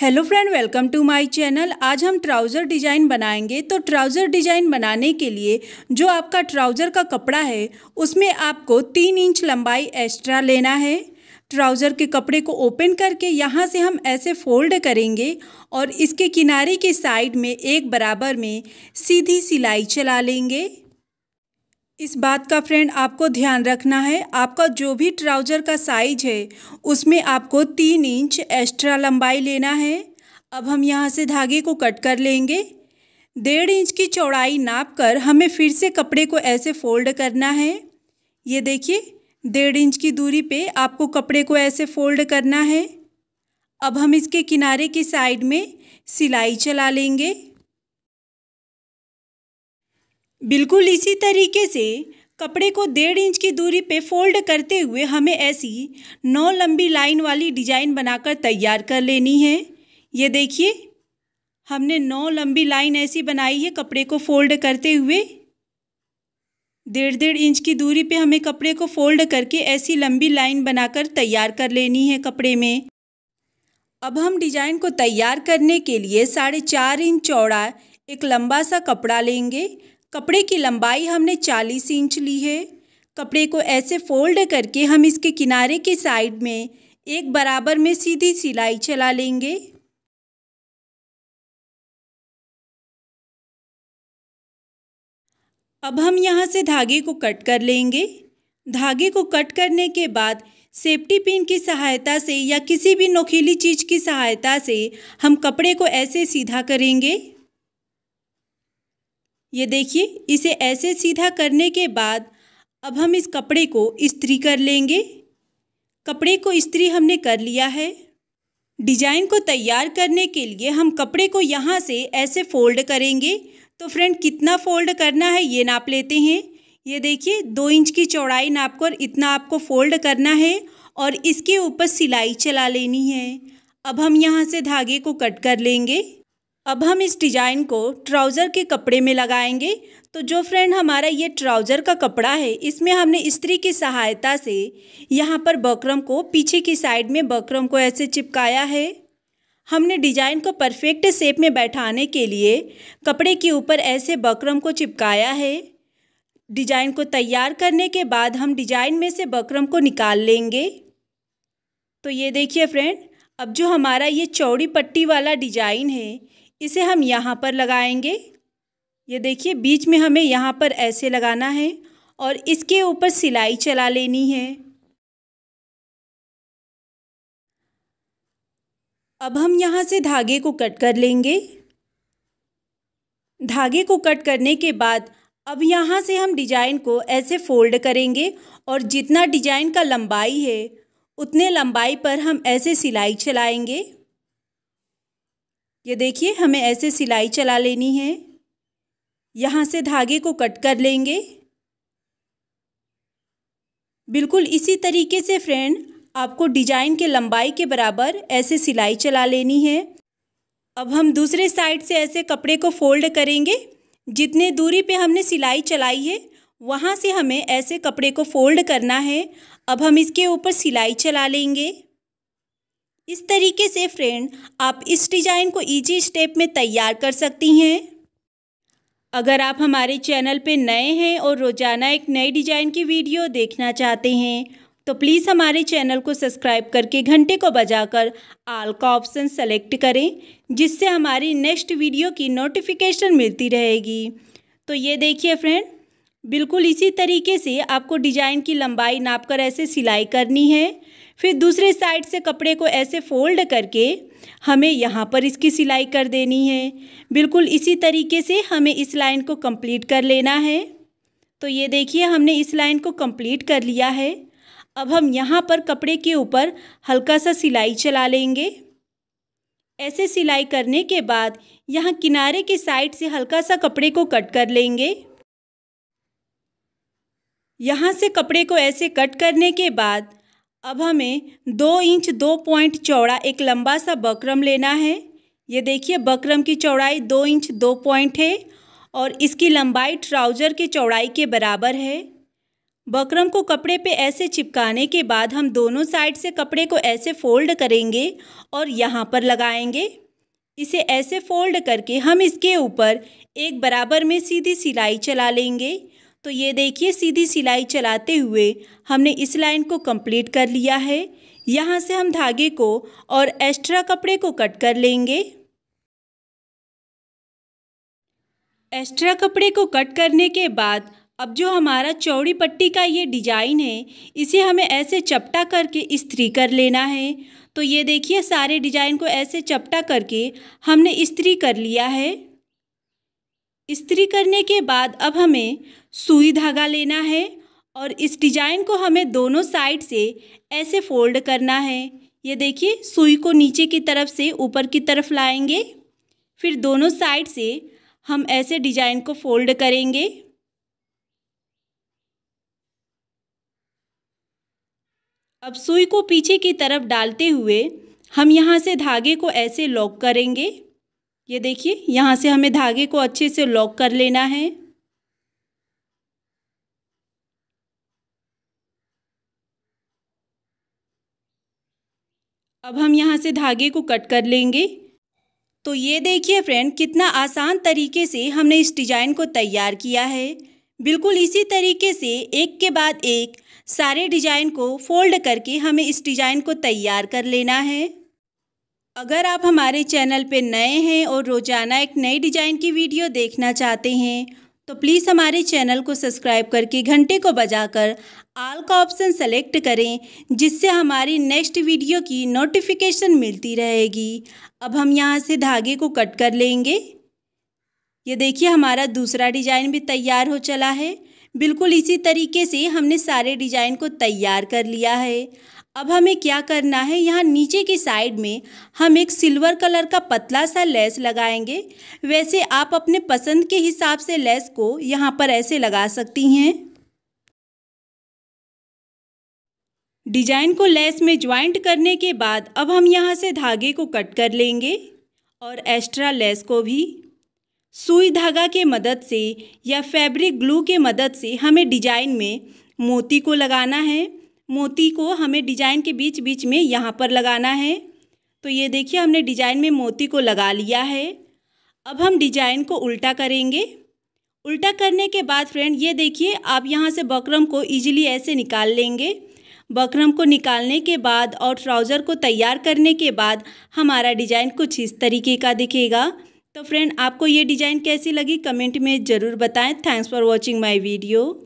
hello friend welcome to my channel आज हम trouser design बनाएंगे तो ट्राउज़र डिज़ाइन बनाने के लिए जो आपका ट्राउज़र का कपड़ा है उसमें आपको तीन इंच लंबाई एक्स्ट्रा लेना है ट्राउज़र के कपड़े को ओपन करके यहाँ से हम ऐसे फोल्ड करेंगे और इसके किनारे के साइड में एक बराबर में सीधी सिलाई चला लेंगे इस बात का फ्रेंड आपको ध्यान रखना है आपका जो भी ट्राउज़र का साइज है उसमें आपको तीन इंच एक्स्ट्रा लंबाई लेना है अब हम यहाँ से धागे को कट कर लेंगे डेढ़ इंच की चौड़ाई नाप कर हमें फिर से कपड़े को ऐसे फोल्ड करना है ये देखिए डेढ़ इंच की दूरी पे आपको कपड़े को ऐसे फोल्ड करना है अब हम इसके किनारे की साइड में सिलाई चला लेंगे बिल्कुल इसी तरीके से कपड़े को डेढ़ इंच की दूरी पे फोल्ड करते हुए हमें ऐसी नौ लंबी लाइन वाली डिजाइन बनाकर तैयार कर लेनी है ये देखिए हमने नौ लंबी लाइन ऐसी बनाई है कपड़े को फोल्ड करते हुए डेढ़ डेढ़ इंच की दूरी पे हमें कपड़े को फोल्ड करके ऐसी लंबी लाइन बनाकर तैयार कर लेनी है कपड़े में अब हम डिजाइन को तैयार करने के लिए साढ़े चार इंच चौड़ा एक लंबा सा कपड़ा लेंगे कपड़े की लंबाई हमने 40 इंच ली है कपड़े को ऐसे फोल्ड करके हम इसके किनारे के साइड में एक बराबर में सीधी सिलाई चला लेंगे अब हम यहाँ से धागे को कट कर लेंगे धागे को कट करने के बाद सेफ्टी पिन की सहायता से या किसी भी नोखेली चीज़ की सहायता से हम कपड़े को ऐसे सीधा करेंगे ये देखिए इसे ऐसे सीधा करने के बाद अब हम इस कपड़े को इस्त्री कर लेंगे कपड़े को इस्त्री हमने कर लिया है डिजाइन को तैयार करने के लिए हम कपड़े को यहाँ से ऐसे फोल्ड करेंगे तो फ्रेंड कितना फोल्ड करना है ये नाप लेते हैं ये देखिए दो इंच की चौड़ाई नाप कर इतना आपको फोल्ड करना है और इसके ऊपर सिलाई चला लेनी है अब हम यहाँ से धागे को कट कर लेंगे अब हम इस डिज़ाइन को ट्राउज़र के कपड़े में लगाएंगे तो जो फ्रेंड हमारा ये ट्राउज़र का कपड़ा है इसमें हमने स्त्री की सहायता से यहाँ पर बकरम को पीछे की साइड में बकरम को ऐसे चिपकाया है हमने डिज़ाइन को परफेक्ट शेप में बैठाने के लिए कपड़े के ऊपर ऐसे बकरम को चिपकाया है डिज़ाइन को तैयार करने के बाद हम डिज़ाइन में से बकरम को निकाल लेंगे तो ये देखिए फ्रेंड अब जो हमारा ये चौड़ी पट्टी वाला डिज़ाइन है इसे हम यहाँ पर लगाएंगे ये देखिए बीच में हमें यहाँ पर ऐसे लगाना है और इसके ऊपर सिलाई चला लेनी है अब हम यहाँ से धागे को कट कर लेंगे धागे को कट करने के बाद अब यहाँ से हम डिजाइन को ऐसे फोल्ड करेंगे और जितना डिजाइन का लंबाई है उतने लंबाई पर हम ऐसे सिलाई चलाएंगे ये देखिए हमें ऐसे सिलाई चला लेनी है यहाँ से धागे को कट कर लेंगे बिल्कुल इसी तरीके से फ्रेंड आपको डिजाइन के लंबाई के बराबर ऐसे सिलाई चला लेनी है अब हम दूसरे साइड से ऐसे कपड़े को फोल्ड करेंगे जितने दूरी पे हमने सिलाई चलाई है वहाँ से हमें ऐसे कपड़े को फोल्ड करना है अब हम इसके ऊपर सिलाई चला लेंगे इस तरीके से फ्रेंड आप इस डिज़ाइन को इजी स्टेप में तैयार कर सकती हैं अगर आप हमारे चैनल पे नए हैं और रोज़ाना एक नए डिज़ाइन की वीडियो देखना चाहते हैं तो प्लीज़ हमारे चैनल को सब्सक्राइब करके घंटे को बजाकर आल का ऑप्शन सेलेक्ट करें जिससे हमारी नेक्स्ट वीडियो की नोटिफिकेशन मिलती रहेगी तो ये देखिए फ्रेंड बिल्कुल इसी तरीके से आपको डिज़ाइन की लंबाई नाप कर ऐसे सिलाई करनी है फिर दूसरे साइड से कपड़े को ऐसे फोल्ड करके हमें यहाँ पर इसकी सिलाई कर देनी है बिल्कुल इसी तरीके से हमें इस लाइन को कंप्लीट कर लेना है तो ये देखिए हमने इस लाइन को कंप्लीट कर लिया है अब हम यहाँ पर कपड़े के ऊपर हल्का सा सिलाई चला लेंगे ऐसे सिलाई करने के बाद यहाँ किनारे के साइड से हल्का सा कपड़े को कट कर लेंगे यहाँ से कपड़े को ऐसे कट करने के बाद अब हमें दो इंच दो पॉइंट चौड़ा एक लंबा सा बकरम लेना है ये देखिए बकरम की चौड़ाई दो इंच दो पॉइंट है और इसकी लंबाई ट्राउज़र की चौड़ाई के बराबर है बकरम को कपड़े पे ऐसे चिपकाने के बाद हम दोनों साइड से कपड़े को ऐसे फोल्ड करेंगे और यहाँ पर लगाएंगे इसे ऐसे फोल्ड करके हम इसके ऊपर एक बराबर में सीधी सिलाई चला लेंगे तो ये देखिए सीधी सिलाई चलाते हुए हमने इस लाइन को कंप्लीट कर लिया है यहाँ से हम धागे को और एक्स्ट्रा कपड़े को कट कर लेंगे एक्स्ट्रा कपड़े को कट करने के बाद अब जो हमारा चौड़ी पट्टी का ये डिजाइन है इसे हमें ऐसे चपटा करके इस्त्री कर लेना है तो ये देखिए सारे डिजाइन को ऐसे चपटा करके हमने इस्त्री कर लिया है इस्त्री करने के बाद अब हमें सुई धागा लेना है और इस डिजाइन को हमें दोनों साइड से ऐसे फोल्ड करना है ये देखिए सुई को नीचे की तरफ से ऊपर की तरफ लाएंगे फिर दोनों साइड से हम ऐसे डिजाइन को फोल्ड करेंगे अब सुई को पीछे की तरफ डालते हुए हम यहाँ से धागे को ऐसे लॉक करेंगे ये देखिए यहाँ से हमें धागे को अच्छे से लॉक कर लेना है अब हम यहाँ से धागे को कट कर लेंगे तो ये देखिए फ्रेंड कितना आसान तरीके से हमने इस डिज़ाइन को तैयार किया है बिल्कुल इसी तरीके से एक के बाद एक सारे डिज़ाइन को फोल्ड करके हमें इस डिज़ाइन को तैयार कर लेना है अगर आप हमारे चैनल पर नए हैं और रोज़ाना एक नई डिज़ाइन की वीडियो देखना चाहते हैं तो प्लीज़ हमारे चैनल को सब्सक्राइब करके घंटे को बजाकर आल का ऑप्शन सेलेक्ट करें जिससे हमारी नेक्स्ट वीडियो की नोटिफिकेशन मिलती रहेगी अब हम यहाँ से धागे को कट कर लेंगे ये देखिए हमारा दूसरा डिज़ाइन भी तैयार हो चला है बिल्कुल इसी तरीके से हमने सारे डिज़ाइन को तैयार कर लिया है अब हमें क्या करना है यहाँ नीचे की साइड में हम एक सिल्वर कलर का पतला सा लेस लगाएंगे वैसे आप अपने पसंद के हिसाब से लेस को यहाँ पर ऐसे लगा सकती हैं डिजाइन को लेस में ज्वाइंट करने के बाद अब हम यहाँ से धागे को कट कर लेंगे और एक्स्ट्रा लेस को भी सुई धागा के मदद से या फैब्रिक ग्लू के मदद से हमें डिजाइन में मोती को लगाना है मोती को हमें डिजाइन के बीच बीच में यहाँ पर लगाना है तो ये देखिए हमने डिजाइन में मोती को लगा लिया है अब हम डिजाइन को उल्टा करेंगे उल्टा करने के बाद फ्रेंड ये देखिए आप यहाँ से बकरम को इजीली ऐसे निकाल लेंगे बकरम को निकालने के बाद और ट्राउज़र को तैयार करने के बाद हमारा डिज़ाइन कुछ इस तरीके का दिखेगा तो फ्रेंड आपको ये डिज़ाइन कैसी लगी कमेंट में ज़रूर बताएं thanks for watching my video